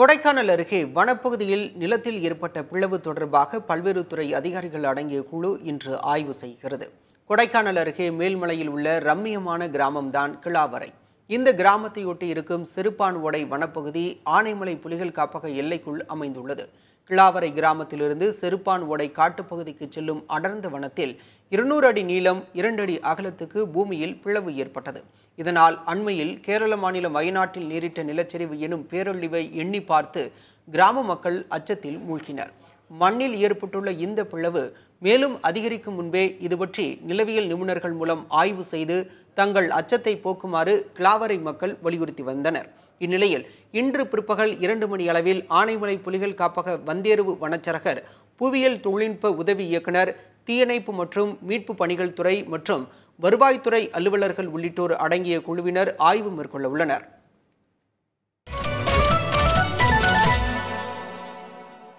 கொடைக்கானல் அருகே வனப்பகுதியில் நிலத்தில் ஏற்பட்ட பிளவு தொடர்பாக பல்வேறு துறை அதிகாரிகள் அடங்கிய குழு இன்று ஆய்வு செய்கிறது கொடைக்கானல் அருகே மேல்மலையில் உள்ள ரம்மியமான கிராமம்தான் கிளாவரை இந்த கிராமத்தையொட்டி இருக்கும் சிறுபான்வோடை வனப்பகுதி ஆனைமலை புலிகள் காப்பக எல்லைக்குள் அமைந்துள்ளது கிளாவரை கிராமத்திலிருந்து செருப்பான் ஓடை காட்டுப்பகுதிக்கு செல்லும் அடர்ந்த வனத்தில் இருநூறு அடி நீளம் இரண்டு அடி அகலத்துக்கு பூமியில் பிளவு ஏற்பட்டது இதனால் அண்மையில் கேரள மாநிலம் வயநாட்டில் நேரிட்ட நிலச்சரிவு எனும் பேரொழிவை எண்ணி பார்த்து கிராம மக்கள் அச்சத்தில் மூழ்கினர் மண்ணில் ஏற்பட்டுள்ள இந்த பிளவு மேலும் அதிகரிக்கும் முன்பே இது பற்றி நிலவியல் நிபுணர்கள் மூலம் ஆய்வு செய்து தங்கள் அச்சத்தை போக்குமாறு கிளாவரை மக்கள் வலியுறுத்தி வந்தனர் இந்நிலையில் இன்று பிற்பகல் இரண்டு மணி அளவில் ஆனைமலை புலிகள் காப்பக வந்தேருவு வனச்சரகர் புவியியல் தொழில்நுட்ப உதவி இயக்குனர் தீயணைப்பு மற்றும் மீட்பு பணிகள் துறை மற்றும் வருவாய்த்துறை அலுவலர்கள் உள்ளிட்டோர் அடங்கிய குழுவினர் ஆய்வு மேற்கொள்ள உள்ளனர்